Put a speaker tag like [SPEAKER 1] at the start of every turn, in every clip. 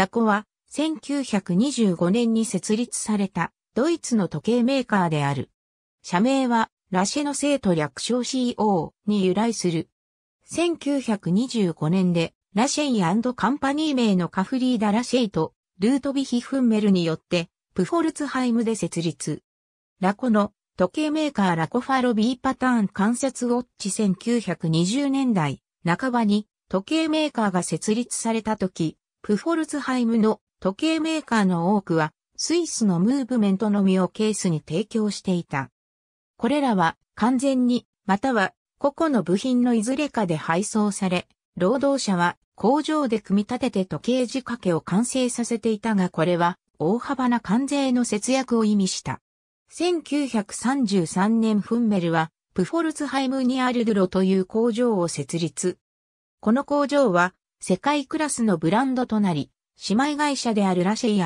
[SPEAKER 1] ラコは、1925年に設立された、ドイツの時計メーカーである。社名は、ラシェの生徒略称 CO に由来する。1925年で、ラシェイカンパニー名のカフリーダ・ラシェイと、ルートビヒ・フンメルによって、プフォルツハイムで設立。ラコの時計メーカーラコファロビーパターン観察ウォッチ1920年代半ばに時計メーカーが設立された時、プフォルツハイムの時計メーカーの多くは、スイスのムーブメントのみをケースに提供していた。これらは完全に、または個々の部品のいずれかで配送され、労働者は工場で組み立てて時計仕掛けを完成させていたがこれは大幅な関税の節約を意味した。1933年フンメルはプフォルツハイムにアルドロという工場を設立。この工場は世界クラスのブランドとなり、姉妹会社であるラシェイ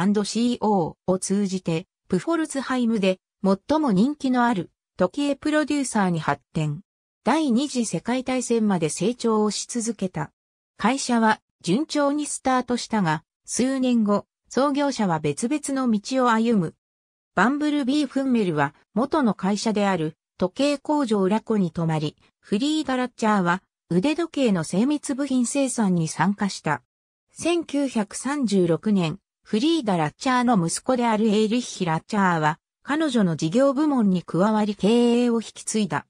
[SPEAKER 1] &CO を通じて、プフォルツハイムで最も人気のある時計プロデューサーに発展。第二次世界大戦まで成長をし続けた。会社は順調にスタートしたが、数年後、創業者は別々の道を歩む。バンブルビー・フンメルは元の会社である時計工場裏庫に泊まり、フリーダ・ラッチャーは腕時計の精密部品生産に参加した。1936年、フリーダ・ラッチャーの息子であるエーリッヒ・ラッチャーは、彼女の事業部門に加わり経営を引き継いだ。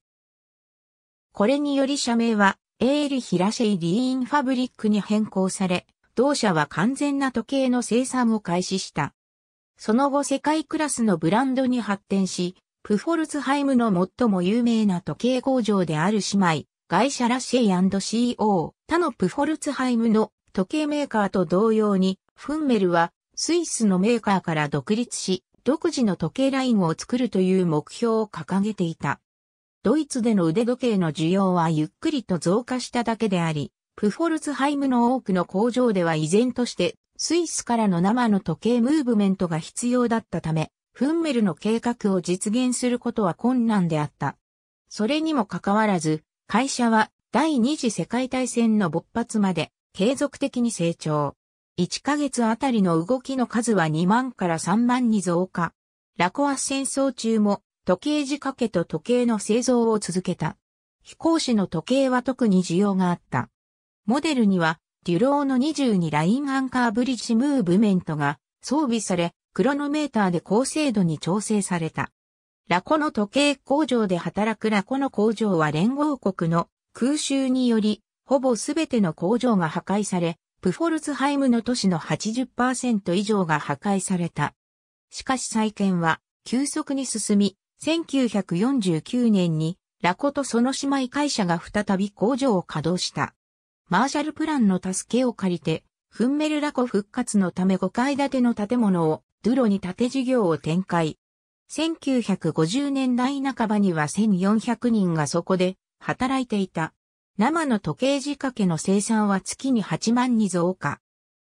[SPEAKER 1] これにより社名は、エーリヒ・ラシェイ・リーン・ファブリックに変更され、同社は完全な時計の生産を開始した。その後世界クラスのブランドに発展し、プフォルツハイムの最も有名な時計工場である姉妹、会社ラシェイ &CO、他のプフォルツハイムの時計メーカーと同様に、フンメルはスイスのメーカーから独立し、独自の時計ラインを作るという目標を掲げていた。ドイツでの腕時計の需要はゆっくりと増加しただけであり、プフォルツハイムの多くの工場では依然としてスイスからの生の時計ムーブメントが必要だったため、フンメルの計画を実現することは困難であった。それにもかかわらず、会社は第二次世界大戦の勃発まで継続的に成長。1ヶ月あたりの動きの数は2万から3万に増加。ラコア戦争中も時計仕掛けと時計の製造を続けた。飛行士の時計は特に需要があった。モデルには、デュローの22ラインアンカーブリッジムーブメントが装備され、クロノメーターで高精度に調整された。ラコの時計工場で働くラコの工場は連合国の空襲により、ほぼすべての工場が破壊され、プフォルツハイムの都市の80%以上が破壊された。しかし再建は急速に進み、1949年にラコとその姉妹会社が再び工場を稼働した。マーシャルプランの助けを借りて、フンメルラコ復活のため5階建ての建物をドゥロに建て事業を展開。1950年代半ばには1400人がそこで働いていた。生の時計仕掛けの生産は月に8万に増加。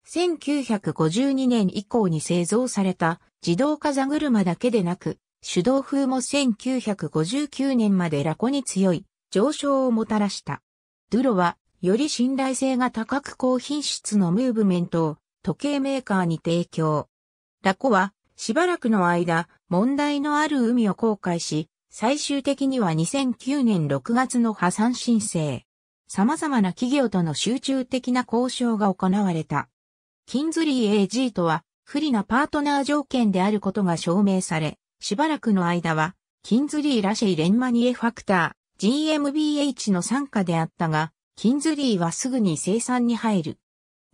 [SPEAKER 1] 1952年以降に製造された自動風車だけでなく、手動風も1959年までラコに強い上昇をもたらした。ドゥロはより信頼性が高く高品質のムーブメントを時計メーカーに提供。ラコはしばらくの間、問題のある海を航海し、最終的には2009年6月の破産申請。様々な企業との集中的な交渉が行われた。キンズリー AG とは不利なパートナー条件であることが証明され、しばらくの間は、キンズリーラシェイレンマニエファクター、GMBH の参加であったが、キンズリーはすぐに生産に入る。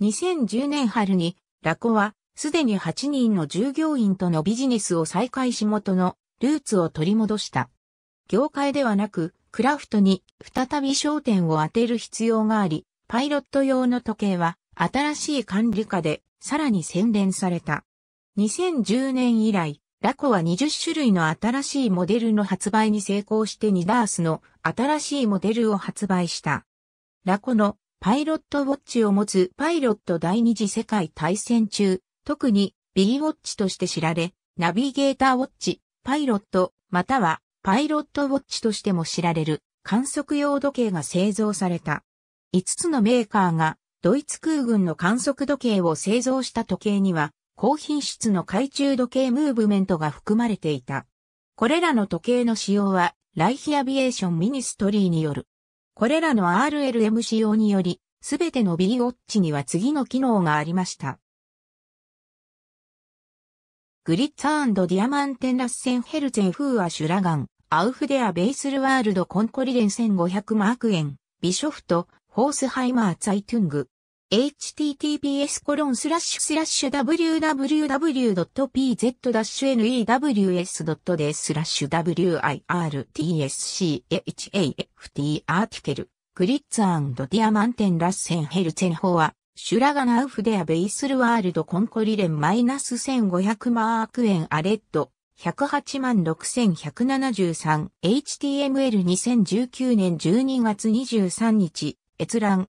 [SPEAKER 1] 2010年春に、ラコはすでに8人の従業員とのビジネスを再開し元のルーツを取り戻した。業界ではなく、クラフトに再び焦点を当てる必要があり、パイロット用の時計は新しい管理下でさらに洗練された。2010年以来、ラコは20種類の新しいモデルの発売に成功してニダースの新しいモデルを発売した。ラコのパイロットウォッチを持つパイロット第二次世界大戦中、特に B ウォッチとして知られ、ナビゲーターウォッチ、パイロット、またはパイロットウォッチとしても知られる観測用時計が製造された。5つのメーカーがドイツ空軍の観測時計を製造した時計には高品質の懐中時計ムーブメントが含まれていた。これらの時計の使用はライヒアビエーションミニストリーによる。これらの RLM 使用により、すべての B ウォッチには次の機能がありました。グリッツディアマンテンラッセンヘルゼンフーアシュラガン、アウフデアベイスルワールドコンコリデン1500マーク円、ビショフト、ホースハイマーツァイトゥング。https コロンスラッシュスラッシュ www.pz-news.de スラッシュ wirtschaftarticle グリッツディアマンテンラッセンヘルツェンホアシュラガナウフデアベイスルワールドコンコリレンマイナス1500マーク円アレッド1086173 HTML2019 年12月23日閲覧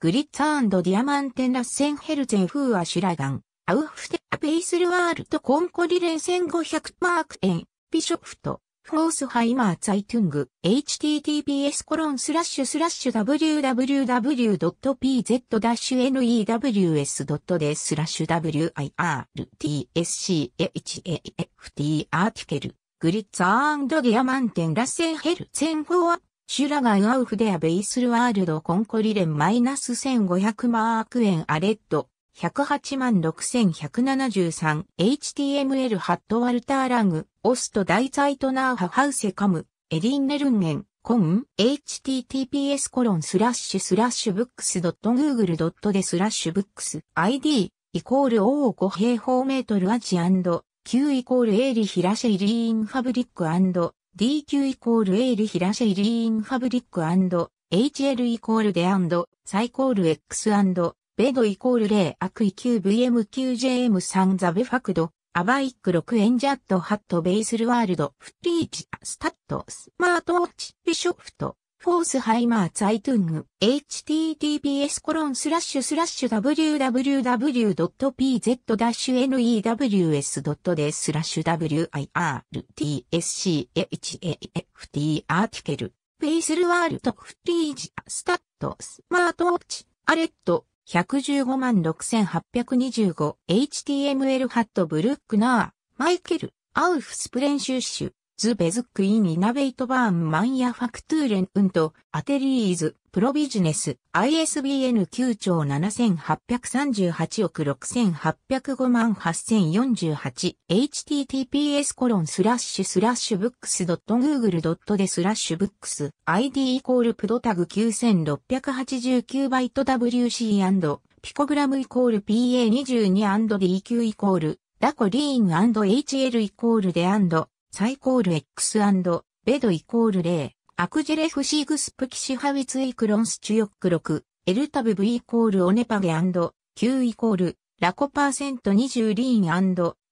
[SPEAKER 1] グリッツァディアマンテンラッセンヘルゼンフーアシュラガンアウフテアベイスルワールドコンコリレン1500マーク円ビショフトフォースハイマーツ r イトング、https コロンスラッシュスラッシュ www.pz-news.de スラッシュ w i r t s c h a f t アーティケルグリッツァーギアマンテンラッセンヘルセェンフォアシュラガンアウフデアベイスルワールドコンコリレンマイナス1500マーク円アレッド1086173、HTML ハットワルターラグ、オストダイツアイトナーハハウセカム、エリンネルンゲン、コン、https コロンスラッシュスラッシュブックスドット google でスラッシュブックス ID イコール O を5平方メートルアジアンド、&Q イコールイリヒラシェイリーンファブリックアンド、&DQ イコールイリヒラシェイリーンファブリックアンド、&HL イコールでド、サイコール X アンド、ベドイコール0悪意 q v m 9 j m 3ザベファクド、アバイック6エンジャットハットベイスルワールド、フリーチ、スタット、スマートウォッチ、ビショフト、フォースハイマーツアイトゥング、https コロンスラッシュスラッシュ www.pz-news.de スラッシュ wirtschaft アーティケル、ベイスルワールド、フリージ、スタット、スマートウォッチ、アレット、1156825HTML ハットブルックナー、マイケル、アウフスプレンシュッシュ。ズ・ベズック・イン・イナベイト・バーン・マンヤ・ファクトゥーレン・ウント、アテリーズ、プロビジネス、ISBN 9兆7838億6805万8048、https コロンスラッシュスラッシュブックス .google でスラッシュブックス、id イコールプドタグ9689バイト wc& ピコグラムイコール PA22&DQ イコール、ダコリーン &HL イコールでサイコール X& ベドイコール0、アクジェレフシーグスプキシハウィツイクロンスチュヨック6、エルタブ V イコールオネパゲ &Q イコールラコパーセント20リーン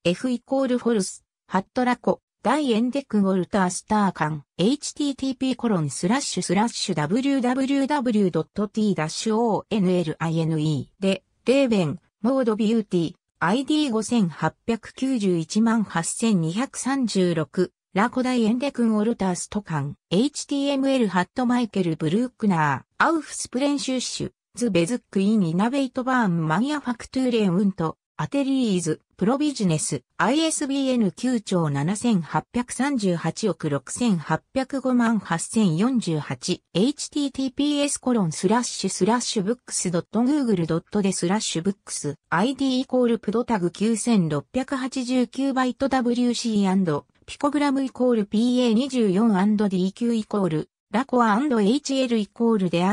[SPEAKER 1] &F イコールフォルス、ハットラコ、ダイエンデックウォルタースター間、http コロンスラッシュスラッシュ www.t-online で、レーベン、モードビューティー、ID5891 万8236、ラコダイエンデクンオルターストカン、HTML ハットマイケルブルークナー、アウフスプレンシュッシュ、ズベズックインイナベイトバーンマニアファクトゥーレンウント、アテリーズ、プロビジネス、ISBN 9兆7838億6805万8048、https コロンスラッシュスラッシュブックス .google でスラッシュブックス、ID イコールプドタグ9689バイト WC& ピコグラムイコール PA24&DQ イコール、ラコア &HL イコールで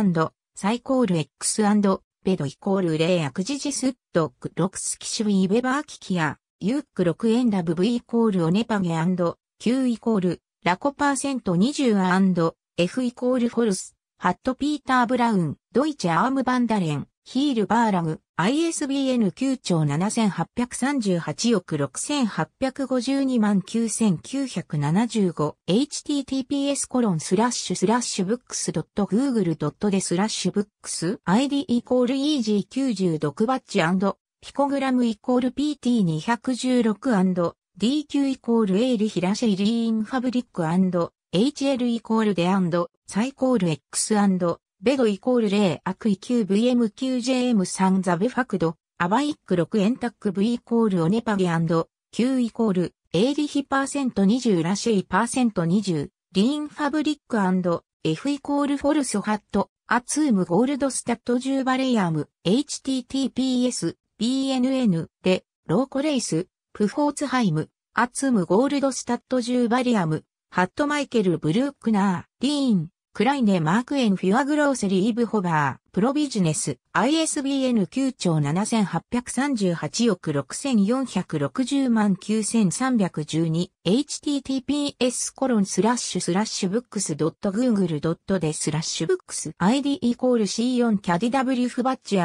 [SPEAKER 1] 最高ール X& ペドイコールレイアクジジスットクロクスキシュイベバーキキア、ユックロクエンラブブイコールオネパゲアンド、&Q イコールラコパーセント 20& F イコールフォルス、ハットピーター・ブラウン、ドイチ・アーム・バンダレン、ヒールバーラグ、ISBN 9兆7838億6852万9975 https コロンスラッシュスラッシュブックスドット g o o g l e トでスラッシュブックス id イコール e g s y 9 6バッチアンド、ピコグラムイコール pt216 アンド、dq イコールエールヒラシェイリーンファブリックアンド、&hl イコールでイコール x アンド、ベドイコール0クイ 9VM9JM3 ザベファクド、アバイック6エンタック V イコールオネパギ &9 イコール、エイリヒパーセント20ラシェイパーセント20、リーンファブリック &F イコールフォルソハット、アツームゴールドスタッド10バレイアム、https、bnn、で、ローコレイス、プフォーツハイム、アツームゴールドスタッド10バリアム、ハットマイケル・ブルークナー、リーン、クライネ・マーク・エン・フィア・グローセ・リーブ・ホバー、プロビジネス、ISBN 9兆7838億6460万9312、https コロンスラッシュスラッシュブックス .google でスラッシュブックス ID イコール C4 キャディ W フバッチ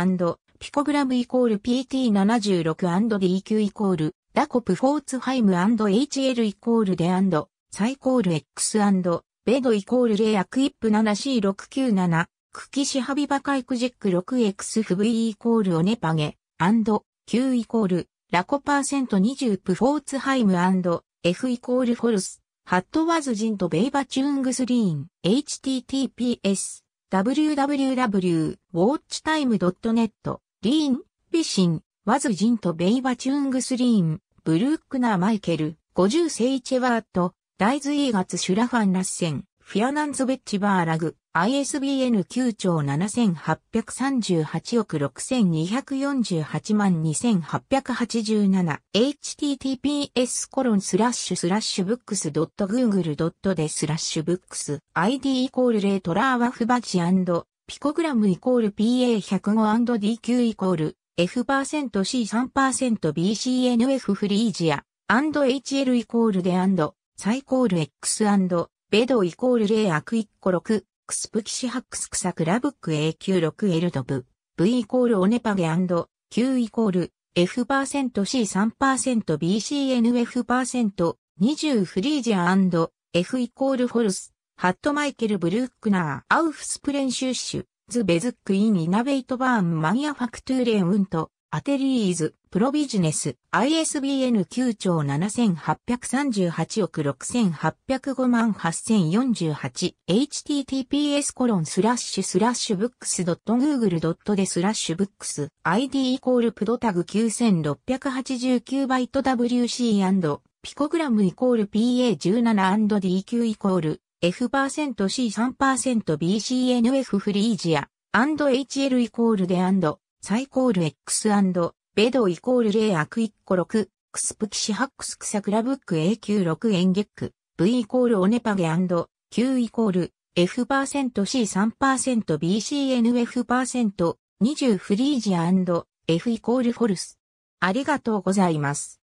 [SPEAKER 1] ピコグラムイコール PT76&DQ イコールダコプフォーツハイム &HL イコールデサイコール X& ベドイコールレアクイップ 7C697、クキシハビバカイクジック 6XFV イコールオネパゲ、Q イコール、ラコパーセント20プフォーツハイム F イコールフォルス、ハットワズジンとベイバチュングスリーン、https、www.watchtime.net、リーン、ビシン、ワズジンとベイバチュングスリーン、ブルックナーマイケル、50セイチェワート、ライズイーガツシュラファンラッセン、フィアナンズベッチバーラグ、ISBN 9兆7838億6248万 2887https コロンスラッシュスラッシュブックス .google.de スラッシュブックス ID イコールレートラーワフバチピコグラムイコール PA105&DQ イコール F%C3%BCNF フリージア &HL イコールでサイコール X& ベドイコール0アクイッコ6、クスプキシハックスクサクラブック A96 エルドブ、V イコールオネパゲ &Q イコール F%C3%BCNF%、20フリージア &F イコールフォルス、ハットマイケル・ブルックナー、アウフスプレンシュッシュ、ズ・ベズック・イン・イナベイト・バーン・マニア・ファクトゥーレ・ウント、アテリーズ、プロビジネス、ISBN 9兆7838億6805万8048、https コロンスラッシュスラッシュブックス .google でスラッシュブックス、id イコールプドタグ9689バイト wc& ピコグラムイコール PA17&DQ イコール F%C3%BCNF フリージア &HL イコールでサイコール X& ベドイコール0アクイッコ6、クスプキシハックスクサクラブック A96 エンゲック、V イコールオネパゲ &Q イコール F%C3%BCNF%20 フリージア &F イコールフォルス。ありがとうございます。